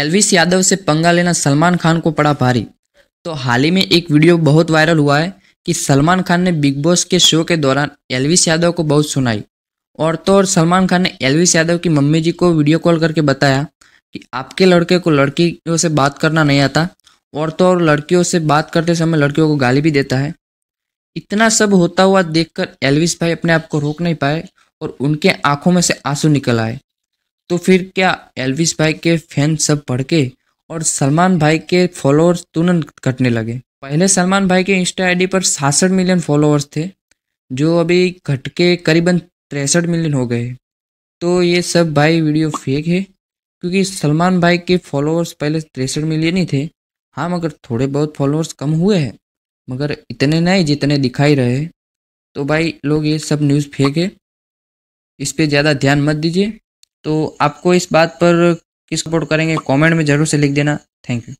Elvis Yadav से पंगा लेना सलमान खान को पड़ा भारी तो हाल ही में एक वीडियो बहुत वायरल हुआ है कि सलमान खान ने बिग बॉस के शो के दौरान एलविस यादव को बहुत सुनाई और तो और सलमान खान ने एलविस यादव की मम्मी जी को वीडियो कॉल करके बताया कि आपके लड़के को लड़कियों से बात करना नहीं आता और तो और लड़कियों से बात करते समय लड़कियों को गाली भी देता है इतना सब होता हुआ देखकर एलविस भाई अपने आप को रोक नहीं पाए और उनके आंखों में से आंसू निकल आए तो फिर क्या एल्विस भाई के फैन सब पढ़ के और सलमान भाई के फॉलोअर्स तुरंत घटने लगे पहले सलमान भाई के इंस्टा आईडी पर सासठ मिलियन फॉलोअर्स थे जो अभी घट के करीबन तिरसठ मिलियन हो गए तो ये सब भाई वीडियो फेक है क्योंकि सलमान भाई के फॉलोअर्स पहले तिरसठ मिलियन ही थे हाँ मगर थोड़े बहुत फॉलोअर्स कम हुए हैं मगर इतने नहीं जितने दिखाई रहे तो भाई लोग ये सब न्यूज़ है इस पर ज़्यादा ध्यान मत दीजिए तो आपको इस बात पर किस सपोर्ट करेंगे कमेंट में ज़रूर से लिख देना थैंक यू